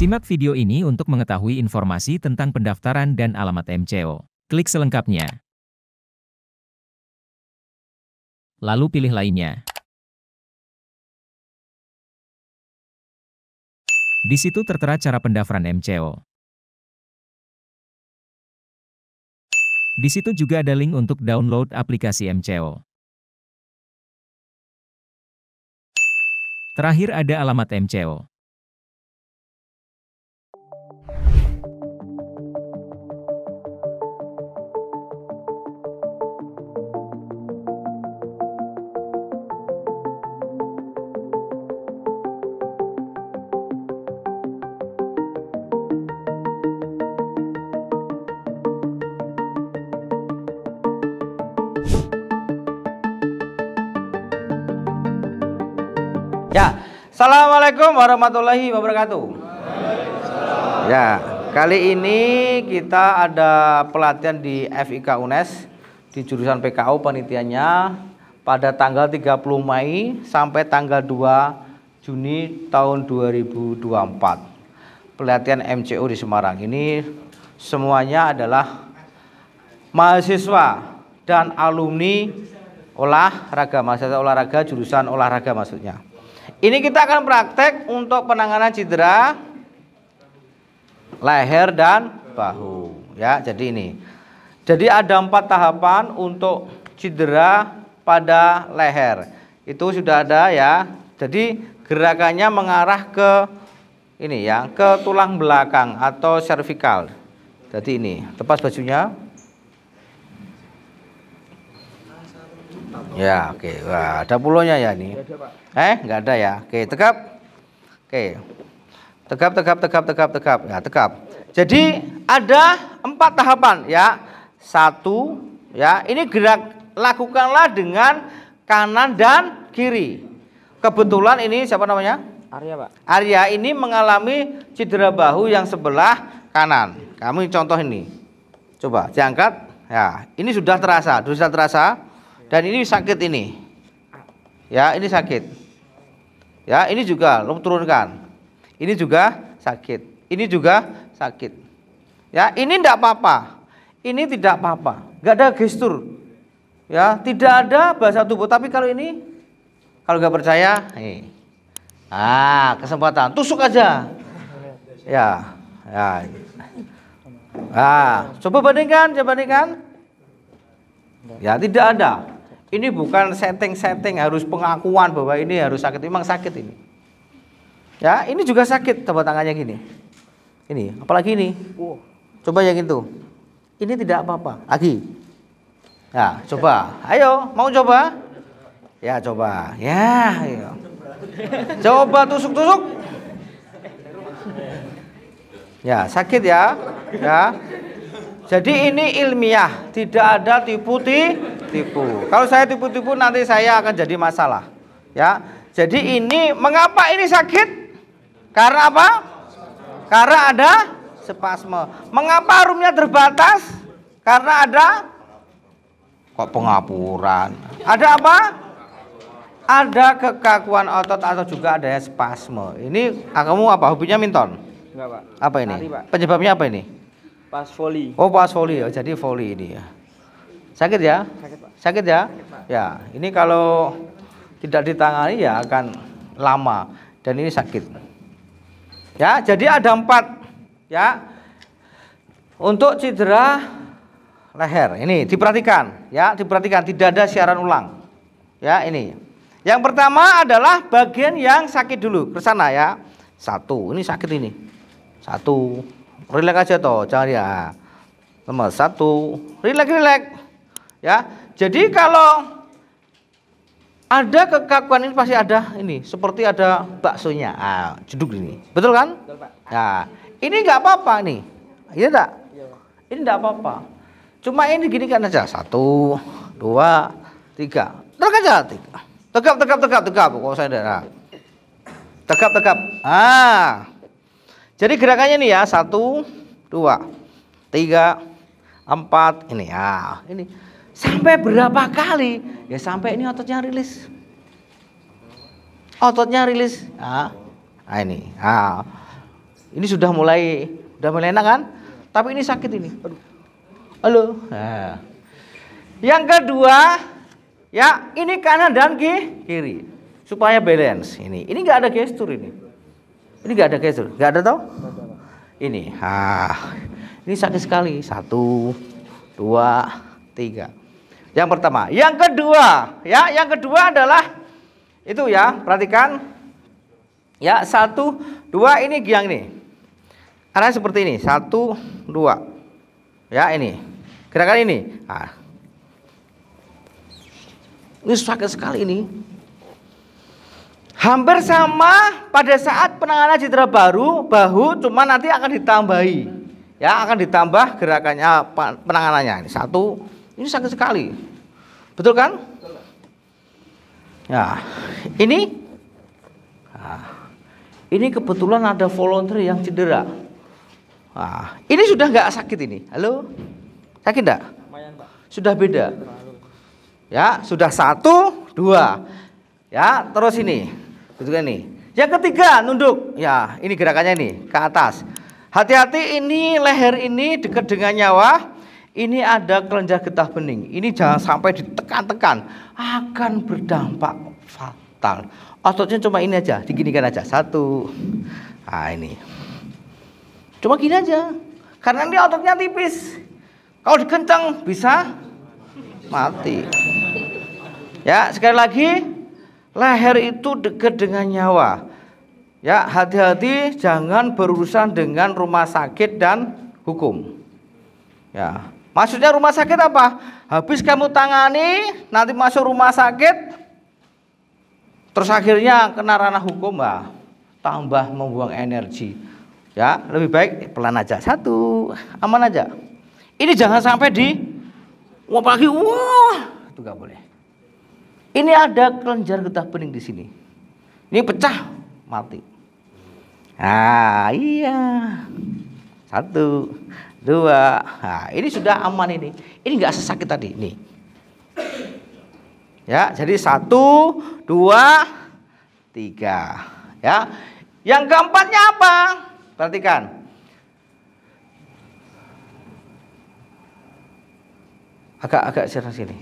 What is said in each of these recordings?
Simak video ini untuk mengetahui informasi tentang pendaftaran dan alamat MCO. Klik selengkapnya. Lalu pilih lainnya. Di situ tertera cara pendaftaran MCO. Di situ juga ada link untuk download aplikasi MCO. Terakhir ada alamat MCO. Assalamualaikum warahmatullahi wabarakatuh. Ya, kali ini kita ada pelatihan di FIK UNES di jurusan PKU penitiannya pada tanggal 30 Mei sampai tanggal 2 Juni tahun 2024. Pelatihan MCO di Semarang ini semuanya adalah mahasiswa dan alumni olahraga mahasiswa olahraga jurusan olahraga maksudnya. Ini kita akan praktek untuk penanganan cedera leher dan bahu. Ya, jadi ini. Jadi ada empat tahapan untuk cedera pada leher. Itu sudah ada ya. Jadi gerakannya mengarah ke ini ya, ke tulang belakang atau cervical. Jadi ini, lepas bajunya. Ya, oke. Okay. Wah, ada pulonya ya ini. Eh, nggak ada ya. Oke, tegap. Oke. Tegap, tegap, tegap, tegap, tegap. Ya, tegap. Jadi ada empat tahapan ya. Satu, ya. Ini gerak lakukanlah dengan kanan dan kiri. Kebetulan ini siapa namanya? Arya, Pak. Arya ini mengalami cedera bahu yang sebelah kanan. Kami contoh ini. Coba diangkat. Ya, ini sudah terasa, sudah terasa. Dan ini sakit ini. Ya, ini sakit. Ya, ini juga lo turunkan. Ini juga sakit. Ini juga sakit. Ya, ini tidak apa-apa. Ini tidak apa-apa. Gak ada gestur. Ya, tidak ada bahasa tubuh. Tapi kalau ini, kalau nggak percaya, eh. ah kesempatan, tusuk aja. Ya, ya. Ah, coba bandingkan, coba bandingkan. Ya, tidak ada ini bukan setting-setting harus pengakuan bahwa ini harus sakit. Emang sakit ini. Ya, ini juga sakit coba tangannya gini. Ini, apalagi ini. Coba yang itu. Ini tidak apa-apa. Lagi. Ya, coba. Ayo, mau coba? Ya, coba. Ya, ayo. Coba tusuk-tusuk. Ya, sakit ya. Ya. Jadi ini ilmiah, tidak ada tipu tipu tipu. Kalau saya tipu-tipu nanti saya akan jadi masalah. Ya. Jadi ini mengapa ini sakit? Karena apa? Karena ada spasme. Mengapa roomnya terbatas? Karena ada kok pengapuran. Ada apa? Ada kekakuan otot atau juga ada spasme. Ini ah, kamu apa? Hobinya minton? Enggak, Pak. Apa ini? Nari, Pak. Penyebabnya apa ini? Pas voli. Oh, pas voli. Oh, jadi voli ini ya. Sakit ya? Sakit. Sakit ya? Ya, ini kalau tidak ditangani ya akan lama dan ini sakit. Ya, jadi ada empat ya. Untuk cedera leher ini diperhatikan ya, diperhatikan tidak ada siaran ulang. Ya, ini. Yang pertama adalah bagian yang sakit dulu ke sana ya. Satu, ini sakit ini. Satu, rileks aja toh, jangan ya. Nomor satu, rileks rileks ya jadi kalau ada kekakuan ini pasti ada ini seperti ada baksonya ah, jeduk ini betul kan betul, Pak. nah ini nggak apa-apa nih iya tak iya. ini nggak apa-apa cuma ini gini kan aja satu dua tiga tegak aja tiga tegap tegap tegap tegap kok saya enggak tegap tegap ah jadi gerakannya nih ya satu dua tiga empat ini ya ah, ini Sampai berapa kali? Ya sampai ini ototnya rilis. Ototnya rilis. Ah, ini. Ah. Ini sudah mulai sudah mulai enak kan? Tapi ini sakit ini. Aduh. Halo. Nah. Yang kedua, ya ini kanan dan kiri supaya balance ini. Ini nggak ada gestur ini. Ini nggak ada gestur, nggak ada tau? Ini, ah, ini sakit sekali. Satu, dua, tiga. Yang pertama, yang kedua, ya, yang kedua adalah itu ya, perhatikan ya, satu, dua ini yang ini. karena seperti ini, satu, dua, ya, ini gerakan ini. Nah. Ini sakit sekali ini. Hampir sama pada saat penanganan citra baru bahu, cuma nanti akan ditambahi, ya akan ditambah gerakannya penanganannya. Ini satu, ini sakit sekali. Betul kan? Ya, ini nah, ini kebetulan ada volunteer yang cedera. Nah, ini sudah nggak sakit ini. Halo? Sakit enggak? Sudah beda. Ya, sudah satu, dua. Ya, terus ini. Betul kan ini? Yang ketiga, nunduk. Ya, ini gerakannya ini ke atas. Hati-hati ini leher ini dekat dengan nyawa ini ada kelenjar getah bening. Ini jangan sampai ditekan-tekan, akan berdampak fatal. Ototnya cuma ini aja, diginikan aja. Satu. Ah ini. Cuma gini aja. Karena ini ototnya tipis. Kalau dikencang bisa mati. Ya, sekali lagi leher itu dekat dengan nyawa. Ya, hati-hati jangan berurusan dengan rumah sakit dan hukum. Ya, Maksudnya rumah sakit apa? Habis kamu tangani, nanti masuk rumah sakit, terus akhirnya kena ranah hukum, bah. tambah membuang energi. Ya, lebih baik pelan aja. Satu, aman aja. Ini jangan sampai di mau pagi, wah itu nggak boleh. Ini ada kelenjar getah bening di sini. Ini pecah, mati. Ah, iya. Satu dua. Nah, ini sudah aman ini. Ini nggak sesakit tadi. ini, Ya, jadi satu, dua, tiga. Ya, yang keempatnya apa? Perhatikan. Agak-agak sini sini.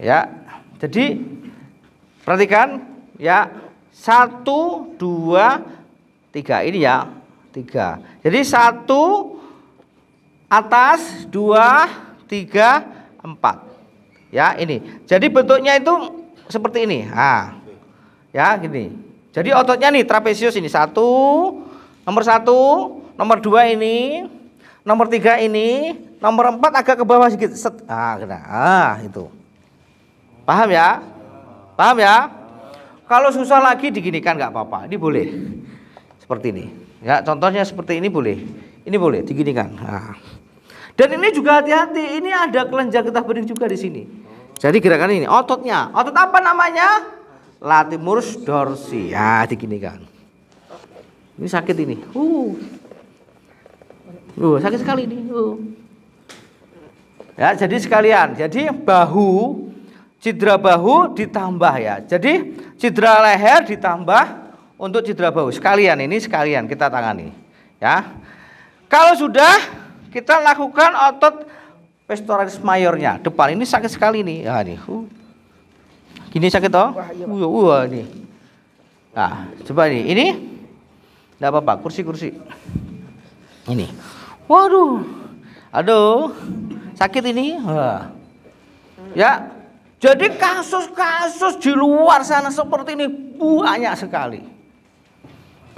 Ya, jadi perhatikan ya satu, dua, tiga ini ya tiga. Jadi satu, atas, dua, tiga, empat. Ya, ini. Jadi bentuknya itu seperti ini. Nah, ya, gini. Jadi ototnya nih trapesius ini satu, nomor satu, nomor dua ini, nomor tiga ini, nomor empat agak ke bawah sedikit. Set. Ah, kena. Ah, itu. Paham ya? Paham ya? Kalau susah lagi diginikan nggak apa-apa. Ini boleh. Seperti ini. Ya, contohnya seperti ini boleh. Ini boleh diginikan. Nah. Dan ini juga hati-hati, ini ada kelenjar getah bening juga di sini. Jadi gerakan ini ototnya, otot apa namanya? Latimus dorsi. Ya, diginikan. Ini sakit ini. Uh. Uh, sakit sekali ini. Uh. Ya, jadi sekalian, jadi bahu cedera bahu ditambah ya. Jadi cedera leher ditambah untuk cedera bahu. Sekalian ini sekalian kita tangani. Ya. Kalau sudah kita lakukan otot pectoralis mayornya. Depan ini sakit sekali nih. Ya nih. Uh. Gini sakit toh? Wah, iya. uh, uh, nih. Nah, coba ini. Ini enggak apa-apa, kursi-kursi. Ini. Waduh. Aduh. Sakit ini. Wah. Ya. Jadi kasus-kasus di luar sana seperti ini banyak sekali.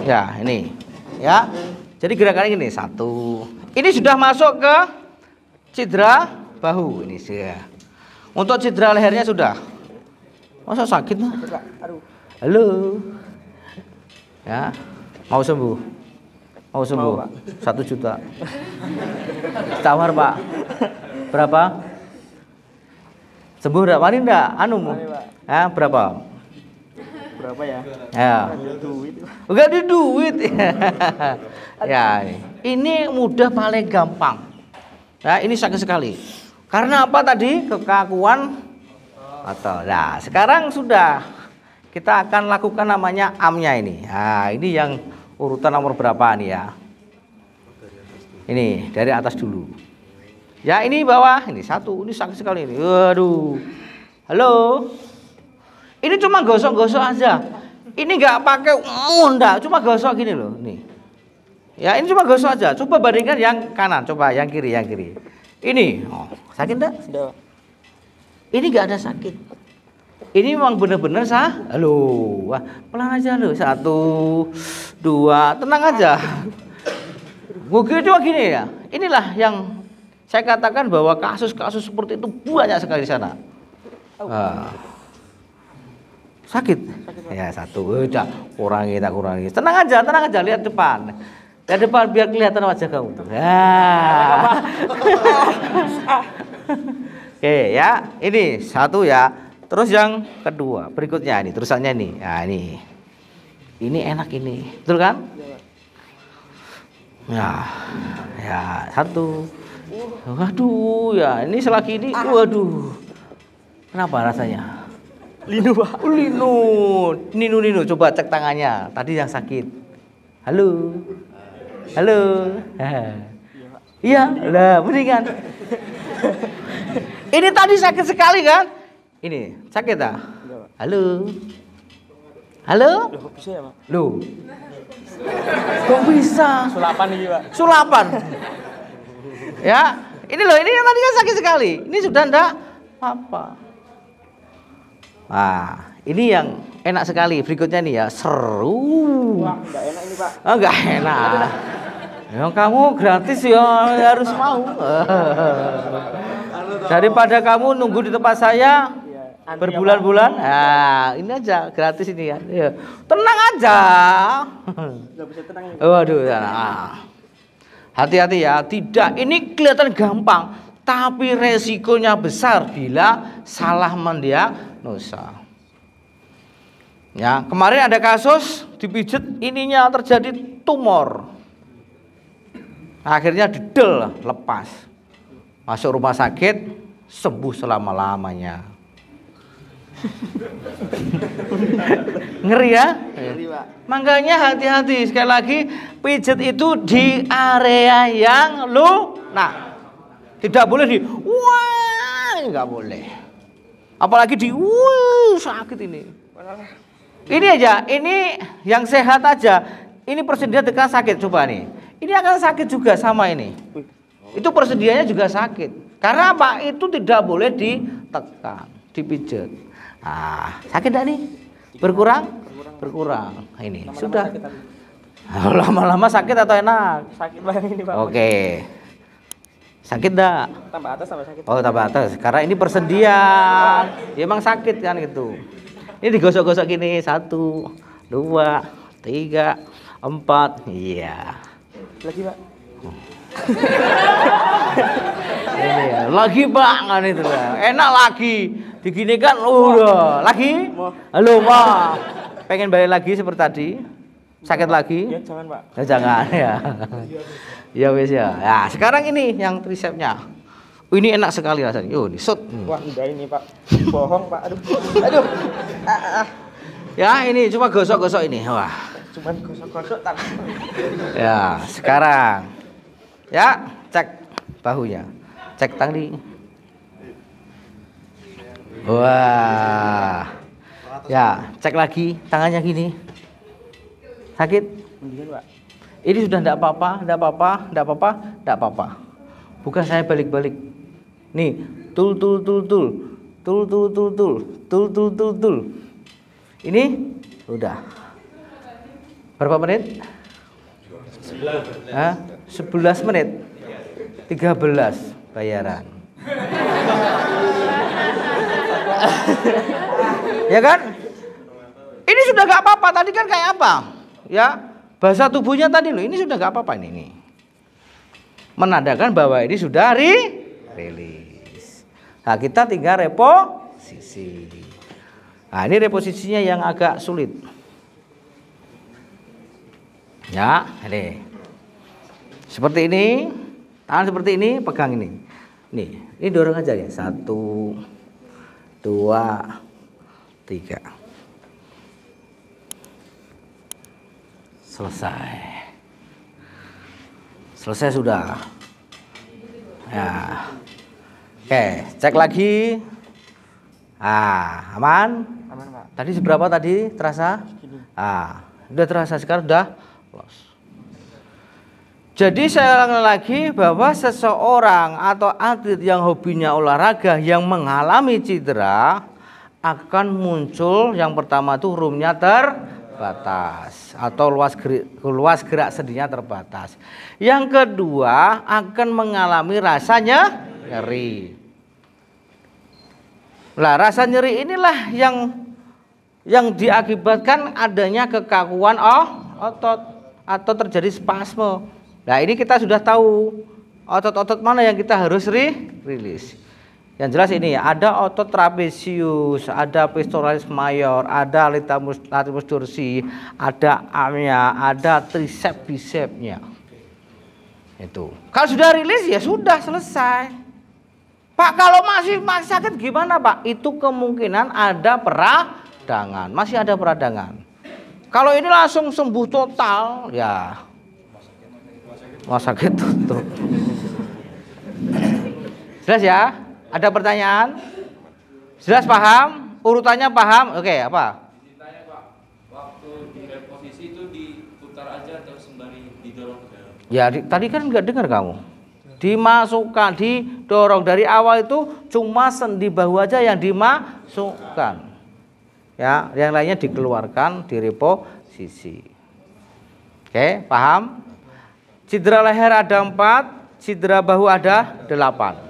Ya, ini. Ya. Jadi gerakan ini satu. Ini sudah masuk ke cedera bahu ini sih. Ya. Untuk cedera lehernya sudah. Masa sakit mah? Halo. Ya. Mau sembuh? Mau sembuh? Mau, Satu juta. Tawar Pak. Berapa? Sembuh enggak? Mari enggak? Anu. Ya, berapa? berapa ya? Ya. Ada Enggak ada duit. ya, ini mudah paling gampang. Nah, ini sakit sekali. Karena apa tadi? Kekakuan atau nah sekarang sudah kita akan lakukan namanya amnya ini nah ini yang urutan nomor berapa nih ya ini dari atas dulu ya ini bawah ini satu ini sakit sekali ini waduh halo ini cuma gosok-gosok aja. Ini nggak pakai unda, mm, cuma gosok gini loh. Nih. Ya, ini cuma gosok aja. Coba bandingkan yang kanan, coba yang kiri, yang kiri. Ini, oh, sakit enggak? Ini nggak ada sakit. Ini memang benar-benar sah. Halo, wah, pelan aja loh. Satu, dua, tenang aja. Mungkin cuma gini ya. Inilah yang saya katakan bahwa kasus-kasus seperti itu banyak sekali di sana. Oh. Ah sakit. sakit ya satu udah eh, kurangi tak kurangi tenang aja tenang aja lihat depan lihat depan biar kelihatan wajah kamu ya oke ya ini satu ya terus yang kedua berikutnya ini terusannya nih nah ya, ini ini enak ini betul kan ya ya satu waduh ya ini selagi ini waduh kenapa rasanya Linu, Pak. Oh, Linu. Ninu, Ninu. Coba cek tangannya. Tadi yang sakit. Halo. Halo. Iya, lah, mendingan. Ini tadi sakit sekali kan? Ini sakit ah? Halo. Halo? Lu. bisa Kok bisa? Sulapan ini, Pak. Sulapan. ya, ini loh, ini yang kan sakit sekali. Ini sudah ndak apa-apa. Nah, ini yang enak sekali. Berikutnya nih ya, seru. Wah, enggak enak ini, Pak. enggak oh, enak. Yang kamu gratis ya harus mau. Daripada kamu nunggu di tempat saya iya, berbulan-bulan. ya, ini aja gratis ini ya. Iya. Tenang aja. Enggak bisa Waduh, ya. Hati-hati ya, tidak ini kelihatan gampang, tapi resikonya besar bila salah mendiak nusa. Ya, kemarin ada kasus dipijit ininya terjadi tumor. Akhirnya didel, lepas. Masuk rumah sakit, sembuh selama-lamanya. Ngeri ya? Mangganya hati-hati sekali lagi pijet itu di area yang lu nah tidak boleh di wah nggak boleh. Apalagi di wuh, sakit ini. Ini aja, ini yang sehat aja. Ini persediaan tekan sakit coba nih. Ini akan sakit juga sama ini. Itu persediaannya juga sakit. Karena apa? Itu tidak boleh ditekan, dipijat. Ah, sakit tidak nih? Berkurang? Berkurang. Ini sudah. Lama-lama sakit atau enak? Sakit banget ini, Pak. Oke. Okay. Sakit dah. Tambah atas tambah sakit. Oh, tambah atas. Karena ini persediaan. Ya, emang sakit kan gitu. Ini digosok-gosok gini satu, dua, tiga, empat. Iya. Lagi pak. ini ya. lagi pak kan itu lah. Enak lagi. Digini kan udah. Lagi. Halo pak. Pengen balik lagi seperti tadi sakit lagi? Ya jangan pak. Ya, jangan ya. ya wes ya. Ya, sekarang ini yang trisepnya ini enak sekali rasanya. Yo, ini sud hmm. Wah enggak ini pak. Bohong pak. Aduh. Aduh. Ah, ah. ah. Ya ini cuma gosok-gosok ini. Wah. Cuma gosok-gosok tak. Ya sekarang. Ya cek bahunya. Cek tali. Wah. Ya cek lagi tangannya gini. Sakit? Ini sudah tidak apa-apa, tidak apa-apa, tidak apa-apa, tidak apa-apa. Bukan saya balik-balik. Nih, tul tul tul tul, tul tul tul tul, tul tul tul tul. Ini sudah Berapa menit? Sebelas. menit. 11 menit. 13 bayaran. ya kan? Ini sudah gak apa-apa. Tadi kan kayak apa? ya bahasa tubuhnya tadi loh ini sudah nggak apa-apa ini, ini menandakan bahwa ini sudah rilis. Nah kita tinggal reposisi. Nah ini reposisinya yang agak sulit. Ya, ini. Seperti ini, tangan seperti ini, pegang ini. Nih, ini dorong aja ya. Satu, dua, tiga. selesai selesai sudah ya oke cek lagi ah aman aman pak tadi seberapa tadi terasa ah udah terasa sekarang udah los jadi saya ulang lagi bahwa seseorang atau atlet yang hobinya olahraga yang mengalami cedera akan muncul yang pertama itu rumnya ter terbatas atau luas gerak, luas gerak sendinya terbatas. Yang kedua akan mengalami rasanya nyeri. lah rasa nyeri inilah yang yang diakibatkan adanya kekakuan oh, otot atau terjadi spasme. Nah, ini kita sudah tahu otot-otot mana yang kita harus rilis. Yang jelas ini ada otot trapezius, ada pectoralis mayor, ada latimus, latimus dorsi, ada amnya, ada tricep bisepnya. Itu. Kalau sudah rilis ya sudah selesai. Pak kalau masih masih sakit gimana Pak? Itu kemungkinan ada peradangan, masih ada peradangan. Kalau ini langsung sembuh total, ya rumah sakit tutup. Jelas ya? Ada pertanyaan? Jelas paham? Urutannya paham? Oke, okay, apa? Ditanya Pak, waktu di reposisi itu diputar aja atau sembari didorong Ya, di, tadi kan nggak dengar kamu. Dimasukkan, didorong dari awal itu cuma sendi bahu aja yang dimasukkan. Ya, yang lainnya dikeluarkan di repo sisi. Oke, paham? Cidra leher ada empat, cedera bahu ada delapan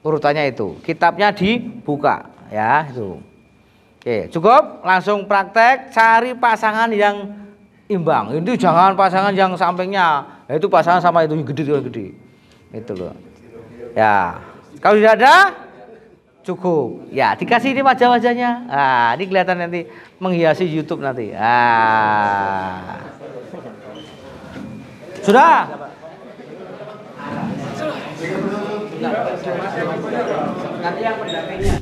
urutannya itu kitabnya dibuka ya itu oke cukup langsung praktek cari pasangan yang imbang itu jangan pasangan yang sampingnya nah, itu pasangan sama itu yang gede gede itu loh ya kalau tidak ada cukup ya dikasih ini wajah-wajahnya ah ini kelihatan nanti menghiasi YouTube nanti ah sudah Nanti yang pendampingnya.